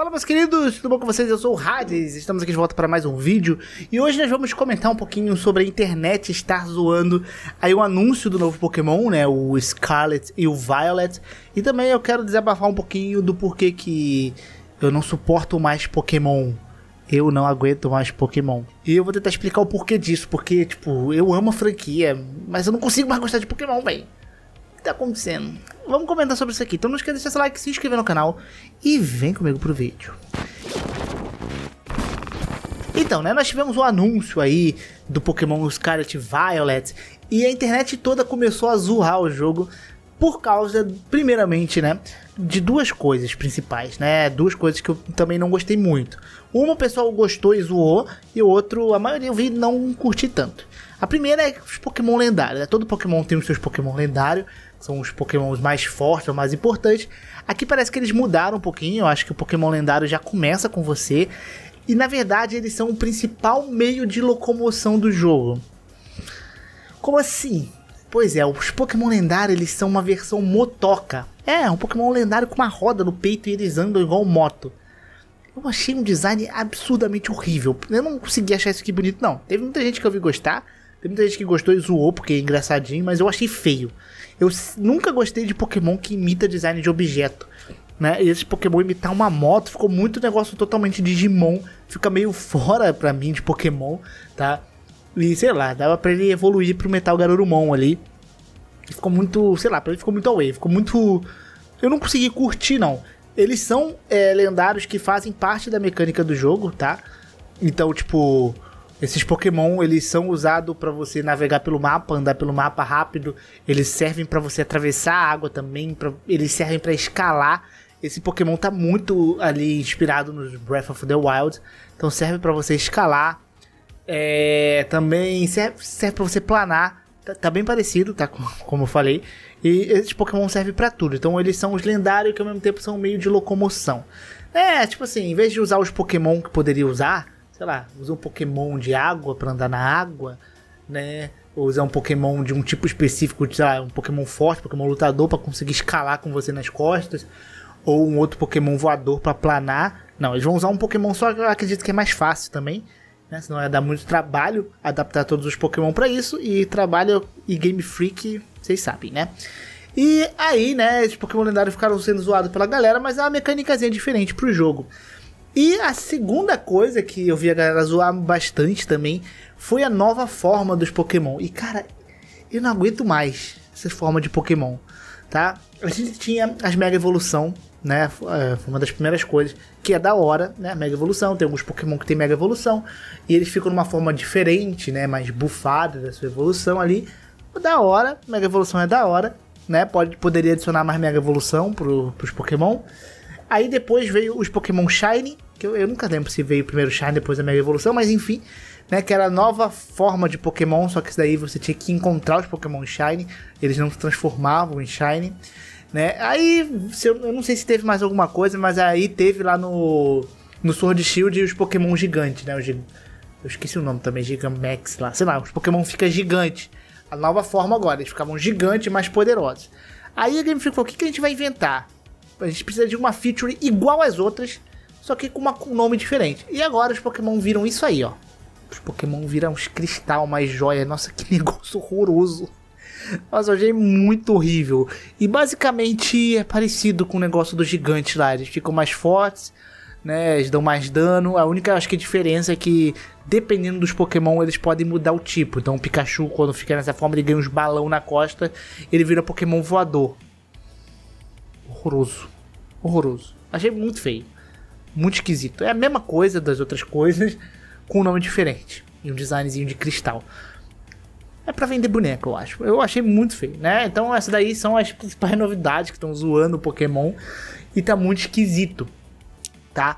Fala, meus queridos, tudo bom com vocês? Eu sou o Hades, estamos aqui de volta para mais um vídeo e hoje nós vamos comentar um pouquinho sobre a internet estar zoando aí o um anúncio do novo Pokémon, né? O Scarlet e o Violet. E também eu quero desabafar um pouquinho do porquê que eu não suporto mais Pokémon. Eu não aguento mais Pokémon. E eu vou tentar explicar o porquê disso, porque, tipo, eu amo a franquia, mas eu não consigo mais gostar de Pokémon, velho que tá acontecendo? Vamos comentar sobre isso aqui. Então não esqueça de deixar seu like, se inscrever no canal e vem comigo pro vídeo. Então, né, nós tivemos o um anúncio aí do Pokémon Scarlet Violet e a internet toda começou a zoar o jogo por causa, primeiramente, né, de duas coisas principais, né, duas coisas que eu também não gostei muito. Uma o pessoal gostou e zoou, e o outro, a maioria eu vi não curti tanto. A primeira é os Pokémon lendários, né? todo Pokémon tem os seus Pokémon lendários, são os pokémons mais fortes ou mais importantes. Aqui parece que eles mudaram um pouquinho, eu acho que o pokémon lendário já começa com você. E na verdade eles são o principal meio de locomoção do jogo. Como assim? Pois é, os Pokémon lendários eles são uma versão motoca. É, um Pokémon lendário com uma roda no peito e eles andam igual moto. Eu achei um design absurdamente horrível. Eu não consegui achar isso aqui bonito, não. Teve muita gente que eu vi gostar, tem muita gente que gostou e zoou porque é engraçadinho, mas eu achei feio. Eu nunca gostei de Pokémon que imita design de objeto. Né? E esse Pokémon imitar uma moto ficou muito negócio totalmente Digimon. Fica meio fora pra mim de Pokémon, tá? E sei lá, dava pra ele evoluir pro Metal Garurumon ali. E ficou muito, sei lá, pra ele ficou muito away, ficou muito. Eu não consegui curtir, não. Eles são é, lendários que fazem parte da mecânica do jogo, tá? Então, tipo, esses Pokémon, eles são usados para você navegar pelo mapa, andar pelo mapa rápido. Eles servem para você atravessar a água também, pra, eles servem para escalar. Esse Pokémon tá muito ali inspirado nos Breath of the Wild, então serve para você escalar. É, também serve, serve para você planar. Tá, tá, bem parecido, tá? Como eu falei. E esses Pokémon servem para tudo. Então eles são os lendários que ao mesmo tempo são meio de locomoção. É, tipo assim, em vez de usar os Pokémon que poderia usar, sei lá, usar um Pokémon de água para andar na água, né? Ou usar um Pokémon de um tipo específico, sei lá, um Pokémon forte, Pokémon lutador para conseguir escalar com você nas costas, ou um outro Pokémon voador para planar. Não, eles vão usar um Pokémon só que eu acredito que é mais fácil também, né? Senão ia dar muito trabalho adaptar todos os Pokémon para isso e trabalho e Game Freak, vocês sabem, né? E aí, né, esses Pokémon lendários ficaram sendo zoados pela galera, mas é uma mecânicazinha diferente pro jogo. E a segunda coisa que eu vi a galera zoar bastante também foi a nova forma dos Pokémon. E cara, eu não aguento mais essa forma de Pokémon, tá? A gente tinha as Mega Evolução, né? É, foi uma das primeiras coisas que é da hora, né? Mega Evolução. Tem alguns Pokémon que tem Mega Evolução e eles ficam numa forma diferente, né? Mais bufada da sua evolução ali. Da hora, Mega Evolução é da hora, né? Pode, poderia adicionar mais Mega Evolução pro, pros Pokémon. Aí depois veio os Pokémon Shiny, que eu, eu nunca lembro se veio primeiro Shiny, depois a Mega Evolução, mas enfim, né? Que era a nova forma de Pokémon, só que daí você tinha que encontrar os Pokémon Shiny, eles não se transformavam em Shiny, né? Aí, eu, eu não sei se teve mais alguma coisa, mas aí teve lá no, no Sword Shield os Pokémon gigantes, né? Os, eu esqueci o nome também, Gigamax lá, sei lá, os Pokémon ficam gigantes. A nova forma agora, eles ficavam gigantes, mais poderosos. Aí a Game Freak falou, o que, que a gente vai inventar? a gente precisa de uma feature igual às outras, só que com, uma, com um nome diferente. E agora os Pokémon viram isso aí, ó. Os Pokémon viram uns cristal, mais joia. Nossa, que negócio horroroso. Nossa, eu achei muito horrível. E basicamente é parecido com o negócio dos gigantes lá. Eles ficam mais fortes, né? Eles dão mais dano. A única, acho que, diferença é que, dependendo dos Pokémon, eles podem mudar o tipo. Então, o Pikachu, quando fica nessa forma, ele ganha uns balão na costa. Ele vira Pokémon voador horroroso. Horroroso. Achei muito feio. Muito esquisito. É a mesma coisa das outras coisas, com um nome diferente. E um designzinho de cristal. É pra vender boneco, eu acho. Eu achei muito feio, né? Então essas daí são as principais novidades que estão zoando o Pokémon. E tá muito esquisito. Tá?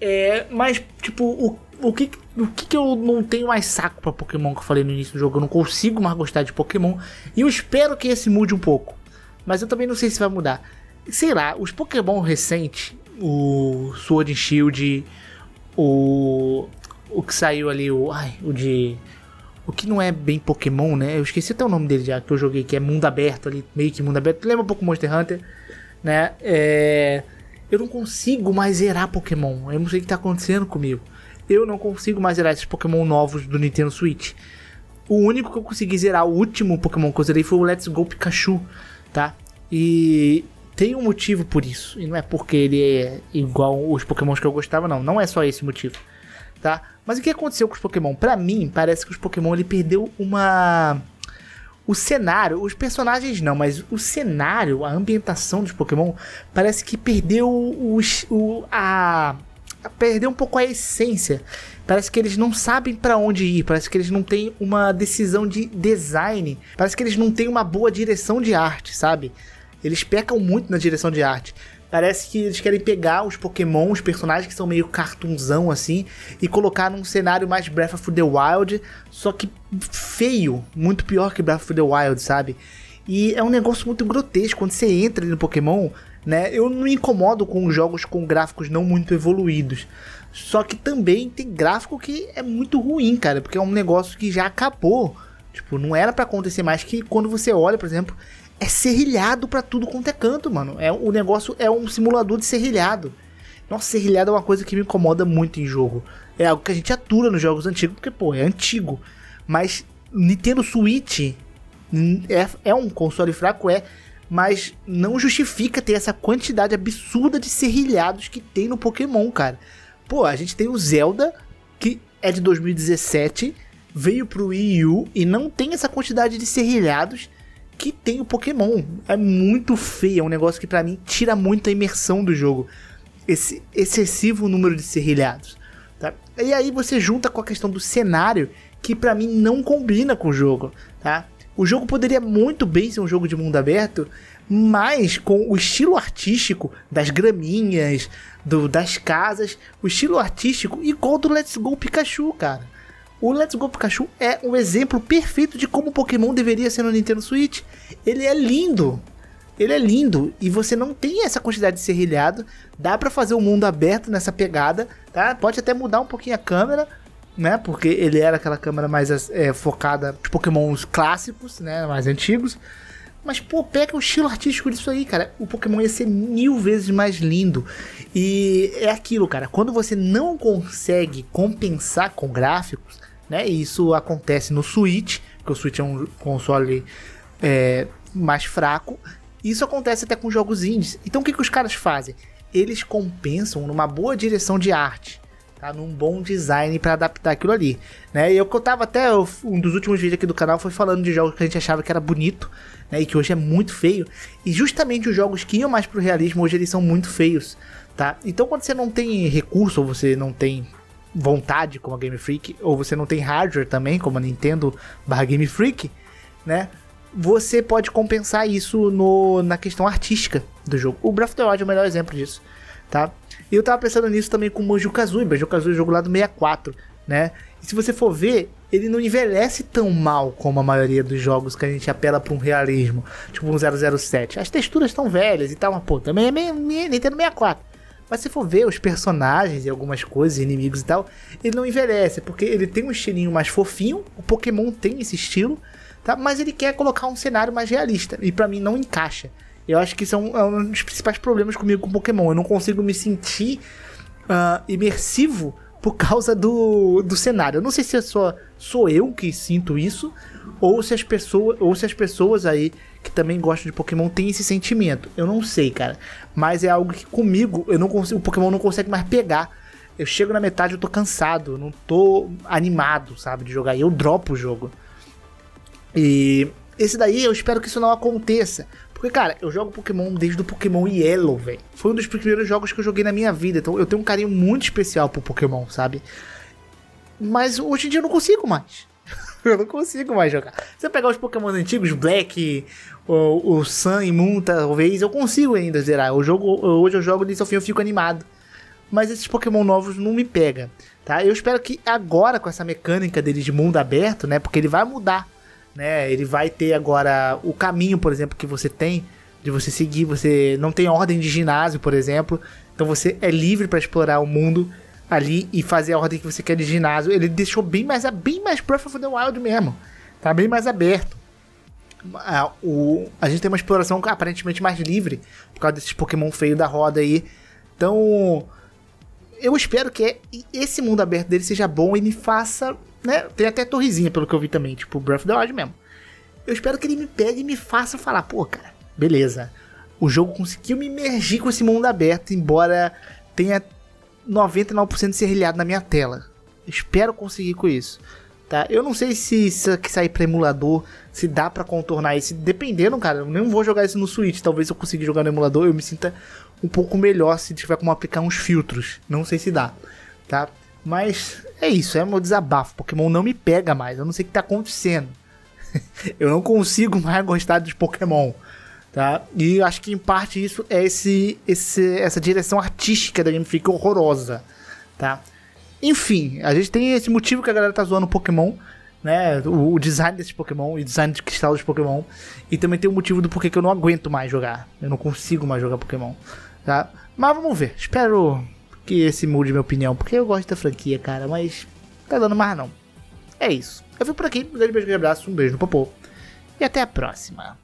É, mas, tipo, o, o, que, o que, que eu não tenho mais saco pra Pokémon que eu falei no início do jogo? Eu não consigo mais gostar de Pokémon. E eu espero que esse mude um pouco. Mas eu também não sei se vai mudar sei lá, os Pokémon recentes, o Sword and Shield, o o que saiu ali, o ai, o de o que não é bem Pokémon, né? Eu esqueci até o nome dele já que eu joguei, que é mundo aberto ali, meio que mundo aberto. Lembra um pouco Monster Hunter, né? É, eu não consigo mais zerar Pokémon. Eu não sei o que tá acontecendo comigo. Eu não consigo mais zerar esses Pokémon novos do Nintendo Switch. O único que eu consegui zerar, o último Pokémon que eu zerei foi o Let's Go Pikachu, tá? E tem um motivo por isso. E não é porque ele é igual os Pokémons que eu gostava, não. Não é só esse motivo, tá? Mas o que aconteceu com os Pokémon? Para mim, parece que os Pokémon ele perdeu uma o cenário, os personagens não, mas o cenário, a ambientação dos Pokémon parece que perdeu os o a, a perdeu um pouco a essência. Parece que eles não sabem para onde ir, parece que eles não têm uma decisão de design, parece que eles não têm uma boa direção de arte, sabe? Eles pecam muito na direção de arte. Parece que eles querem pegar os Pokémon, os personagens que são meio cartunzão assim, e colocar num cenário mais Breath of the Wild, só que feio, muito pior que Breath of the Wild, sabe? E é um negócio muito grotesco quando você entra no Pokémon, né? Eu não me incomodo com jogos com gráficos não muito evoluídos. Só que também tem gráfico que é muito ruim, cara, porque é um negócio que já acabou. Tipo, não era para acontecer mais que quando você olha, por exemplo, é serrilhado para tudo quanto é canto, mano. É, o negócio é um simulador de serrilhado. Nossa, serrilhado é uma coisa que me incomoda muito em jogo. É algo que a gente atura nos jogos antigos, porque, pô, é antigo. Mas Nintendo Switch é, é um console fraco, é. Mas não justifica ter essa quantidade absurda de serrilhados que tem no Pokémon, cara. Pô, a gente tem o Zelda, que é de 2017, veio pro Wii U e não tem essa quantidade de serrilhados que tem o Pokémon. É muito feio, é um negócio que para mim tira muito a imersão do jogo. Esse excessivo número de serrilhados. Tá? E aí você junta com a questão do cenário, que para mim não combina com o jogo. Tá? O jogo poderia muito bem ser um jogo de mundo aberto, mas com o estilo artístico das graminhas, do, das casas, o estilo artístico igual do Let's Go Pikachu, cara. O Let's Go Pikachu é um exemplo perfeito de como o Pokémon deveria ser no Nintendo Switch. Ele é lindo. Ele é lindo e você não tem essa quantidade de serrilhado. Dá para fazer o um mundo aberto nessa pegada, tá? Pode até mudar um pouquinho a câmera, né? Porque ele era aquela câmera mais é, focada de Pokémons clássicos, né? Mais antigos. Mas, pô, pega o estilo artístico disso aí, cara. O Pokémon ia ser mil vezes mais lindo. E é aquilo, cara. Quando você não consegue compensar com gráficos, né? E isso acontece no Switch, porque o Switch é um console é, mais fraco. Isso acontece até com jogos indies. Então o que, que os caras fazem? Eles compensam numa boa direção de arte, tá? Num bom design para adaptar aquilo ali, né? E é eu, eu tava até um dos últimos vídeos aqui do canal foi falando de jogos que a gente achava que era bonito, né? E que hoje é muito feio. E justamente os jogos que iam mais pro realismo hoje eles são muito feios, tá? Então quando você não tem recurso ou você não tem vontade como a Game Freak, ou você não tem hardware também, como a Nintendo barra Game Freak, né? Você pode compensar isso no, na questão artística do jogo. O Breath of the Wild é o melhor exemplo disso, tá? E eu tava pensando nisso também com o Banjo-Kazooie, Banjo-Kazooie é o jogo lá do 64, né? E se você for ver, ele não envelhece tão mal como a maioria dos jogos que a gente apela para um realismo, tipo um 007. As texturas estão velhas e tal, mas pô, também é meio, meio, Nintendo 64. Mas se for ver os personagens e algumas coisas, inimigos e tal, ele não envelhece, porque ele tem um estilinho mais fofinho, o Pokémon tem esse estilo, tá? Mas ele quer colocar um cenário mais realista, e para mim não encaixa. Eu acho que isso é um, é um, dos principais problemas comigo com Pokémon. Eu não consigo me sentir uh, imersivo por causa do, do cenário. Eu não sei se é só sou eu que sinto isso, ou se as pessoas, ou se as pessoas aí que também gostam de Pokémon têm esse sentimento. Eu não sei, cara. Mas é algo que comigo eu não consigo, o Pokémon não consegue mais pegar. Eu chego na metade, eu tô cansado, eu não tô animado, sabe, de jogar. E eu dropo o jogo. E esse daí eu espero que isso não aconteça. Porque, cara, eu jogo Pokémon desde o Pokémon Yellow, velho. Foi um dos primeiros jogos que eu joguei na minha vida. Então eu tenho um carinho muito especial pro Pokémon, sabe? Mas hoje em dia eu não consigo mais. eu não consigo mais jogar. Você pegar os Pokémon antigos, Black, o, o Sun e Moon, talvez, eu consigo ainda zerar. Eu jogo, hoje eu jogo de ao fim, eu fico animado. Mas esses Pokémon novos não me pega, tá? Eu espero que agora, com essa mecânica dele de mundo aberto, né? Porque ele vai mudar, né? Ele vai ter agora o caminho, por exemplo, que você tem de você seguir. Você não tem ordem de ginásio, por exemplo. Então você é livre para explorar o mundo ali e fazer a ordem que você quer de ginásio. Ele deixou bem mais, bem mais Breath of the Wild mesmo. Tá bem mais aberto a, é, o, a gente tem uma exploração aparentemente mais livre por causa desses Pokémon feio da roda aí. Então, eu espero que esse mundo aberto dele seja bom e me faça, né? Tem até torrezinha, pelo que eu vi também, tipo Breath of the Wild mesmo. Eu espero que ele me pegue e me faça falar, pô, cara, beleza. O jogo conseguiu me emergir com esse mundo aberto, embora tenha 99% serrilhado na minha tela. Espero conseguir com isso. Tá? Eu não sei se isso aqui sair pra emulador, se dá para contornar isso. Dependendo, cara, eu nem vou jogar isso no Switch. Talvez eu consiga jogar no emulador, eu me sinta um pouco melhor se tiver como aplicar uns filtros. Não sei se dá, tá? Mas é isso, é meu desabafo. Pokémon não me pega mais, eu não sei o que tá acontecendo. eu não consigo mais gostar dos Pokémon, tá? E acho que em parte isso é esse, esse essa direção artística da Game Freak horrorosa, tá? Enfim, a gente tem esse motivo que a galera tá zoando Pokémon, né? O, o design desses Pokémon e design de cristal dos Pokémon. E também tem o motivo do porquê que eu não aguento mais jogar. Eu não consigo mais jogar Pokémon, tá? Mas vamos ver. Espero que esse mude minha opinião, porque eu gosto da franquia, cara, mas tá dando mais não. É isso. Eu fico por aqui. Um grande beijo, um abraço, um beijo no popô. E até a próxima.